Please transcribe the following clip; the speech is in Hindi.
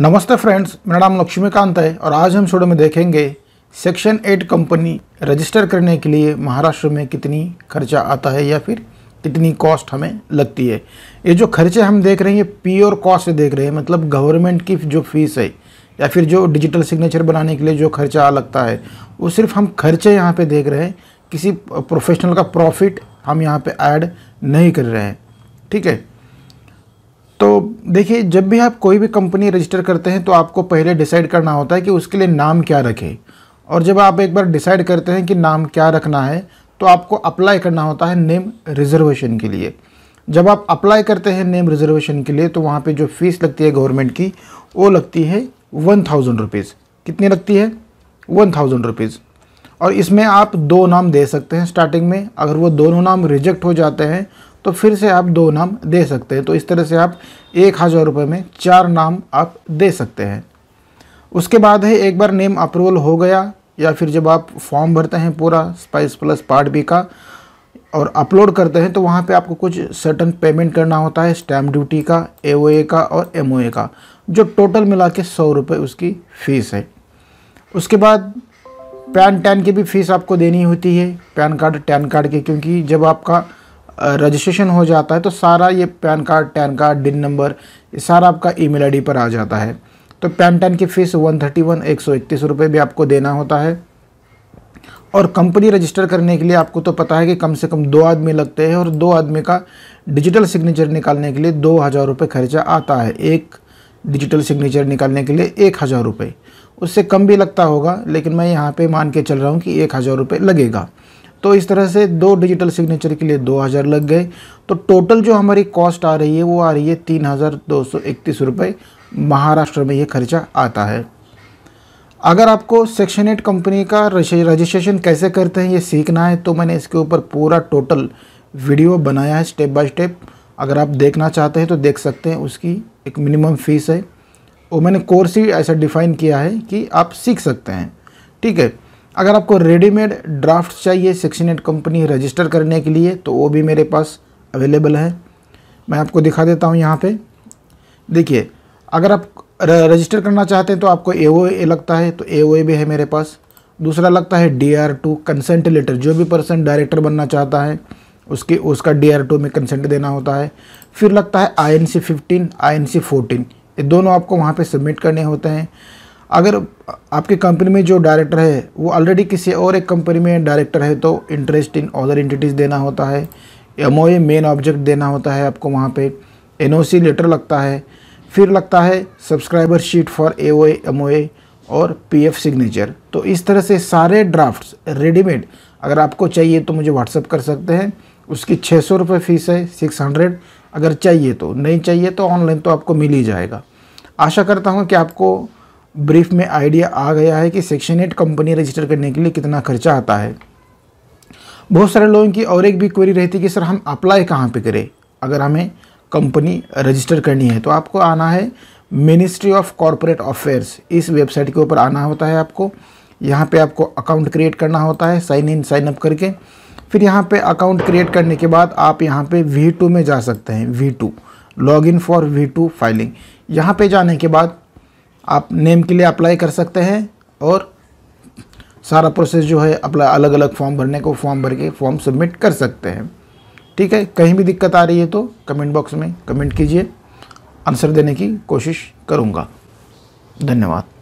नमस्ते फ्रेंड्स मेरा नाम लक्ष्मीकांत है और आज हम शोडो में देखेंगे सेक्शन एट कंपनी रजिस्टर करने के लिए महाराष्ट्र में कितनी खर्चा आता है या फिर कितनी कॉस्ट हमें लगती है ये जो खर्चे हम देख रहे हैं ये प्योर कॉस्ट देख रहे हैं मतलब गवर्नमेंट की जो फीस है या फिर जो डिजिटल सिग्नेचर बनाने के लिए जो खर्चा लगता है वो सिर्फ हम खर्चे यहाँ पर देख रहे हैं किसी प्रोफेशनल का प्रॉफिट हम यहाँ पर ऐड नहीं कर रहे हैं ठीक है तो देखिए जब भी आप कोई भी कंपनी रजिस्टर करते हैं तो आपको पहले डिसाइड करना होता है कि उसके लिए नाम क्या रखें और जब आप एक बार डिसाइड करते हैं कि नाम क्या रखना है तो आपको अप्लाई करना होता है नेम रिजर्वेशन के लिए जब आप अप्लाई करते हैं नेम रिजर्वेशन के लिए तो वहाँ पे जो फीस लगती है गवर्नमेंट की वो लगती है वन थाउजेंड रुपीज़ कितनी लगती है वन थाउजेंड रुपीज़ और इसमें आप दो नाम दे सकते हैं स्टार्टिंग में अगर वो दोनों नाम रिजेक्ट हो जाते हैं तो फिर से आप दो नाम दे सकते हैं तो इस तरह से आप एक हज़ार रुपये में चार नाम आप दे सकते हैं उसके बाद है एक बार नेम अप्रूवल हो गया या फिर जब आप फॉर्म भरते हैं पूरा स्पाइस प्लस पार्ट बी का और अपलोड करते हैं तो वहाँ पे आपको कुछ सर्टन पेमेंट करना होता है स्टैम्प ड्यूटी का ए का और एम का जो टोटल मिला के सौ रुपये उसकी फ़ीस है उसके बाद पैन टैन की भी फ़ीस आपको देनी होती है पैन कार्ड टैन कार्ड की क्योंकि जब आपका रजिस्ट्रेशन हो जाता है तो सारा ये PAN card TAN card DIN number सारा आपका ईमेल आईडी पर आ जाता है तो पैन टैन की फ़ीस वन थर्टी वन एक सौ इकतीस रुपये भी आपको देना होता है और कंपनी रजिस्टर करने के लिए आपको तो पता है कि कम से कम दो आदमी लगते हैं और दो आदमी का डिजिटल सिग्नेचर निकालने के लिए दो हज़ार रुपये खर्चा आता है एक डिजिटल सिग्नेचर निकालने के लिए एक हज़ार रुपये उससे कम भी लगता होगा लेकिन मैं यहाँ पे मान के चल रहा हूँ कि एक हज़ार रुपये लगेगा तो इस तरह से दो डिजिटल सिग्नेचर के लिए दो हज़ार लग गए तो टोटल जो हमारी कॉस्ट आ रही है वो आ रही है तीन हज़ार दो सौ इकतीस रुपये महाराष्ट्र में ये खर्चा आता है अगर आपको सेक्शन एट कंपनी का रजिस्ट्रेशन कैसे करते हैं ये सीखना है तो मैंने इसके ऊपर पूरा टोटल वीडियो बनाया है स्टेप बाय स्टेप अगर आप देखना चाहते हैं तो देख सकते हैं उसकी एक मिनिमम फ़ीस है और मैंने कोर्स ही ऐसा डिफ़ाइन किया है कि आप सीख सकते हैं ठीक है अगर आपको रेडीमेड ड्राफ्ट चाहिए सेक्शन एट कंपनी रजिस्टर करने के लिए तो वो भी मेरे पास अवेलेबल है मैं आपको दिखा देता हूँ यहाँ पे देखिए अगर आप रजिस्टर करना चाहते हैं तो आपको ए लगता है तो ए भी है मेरे पास दूसरा लगता है D R two consent letter जो भी पर्सन डायरेक्टर बनना चाहता है उसके उसका डी आर टू में कंसेंट देना होता है फिर लगता है I N C fifteen I N C fourteen ये दोनों आपको वहाँ पे सबमिट करने होते हैं अगर आपकी कंपनी में जो डायरेक्टर है वो ऑलरेडी किसी और एक कंपनी में डायरेक्टर है तो इंटरेस्ट इन अदर इंटिटीज़ देना होता है M O A main object देना होता है आपको वहाँ पे एन ओ सी लेटर लगता है फिर लगता है subscriber sheet for A O M O A और पी एफ सिग्नेचर तो इस तरह से सारे ड्राफ्ट्स रेडीमेड अगर आपको चाहिए तो मुझे व्हाट्सअप कर सकते हैं उसकी छः सौ रुपये फ़ीस है सिक्स हंड्रेड अगर चाहिए तो नहीं चाहिए तो ऑनलाइन तो आपको मिल ही जाएगा आशा करता हूँ कि आपको ब्रीफ में आइडिया आ गया है कि सेक्शन एट कंपनी रजिस्टर करने के लिए कितना खर्चा आता है बहुत सारे लोगों की और एक भी क्वेरी रहती है कि सर हम अप्लाई कहाँ पे करें अगर हमें कंपनी रजिस्टर करनी है तो आपको आना है मिनिस्ट्री ऑफ कॉरपोरेट अफेयर्स इस वेबसाइट के ऊपर आना होता है आपको यहाँ पे आपको अकाउंट क्रिएट करना होता है साइन इन साइन अप करके फिर यहाँ पे अकाउंट क्रिएट करने के बाद आप यहाँ पे टू में जा सकते हैं to log in for to filing यहाँ पे जाने के बाद आप नेम के लिए अप्लाई कर सकते हैं और सारा प्रोसेस जो है अपना अलग अलग फॉर्म भरने को फॉर्म भर के फॉर्म सबमिट कर सकते हैं ठीक है कहीं भी दिक्कत आ रही है तो कमेंट बॉक्स में कमेंट कीजिए आंसर देने की कोशिश करूँगा धन्यवाद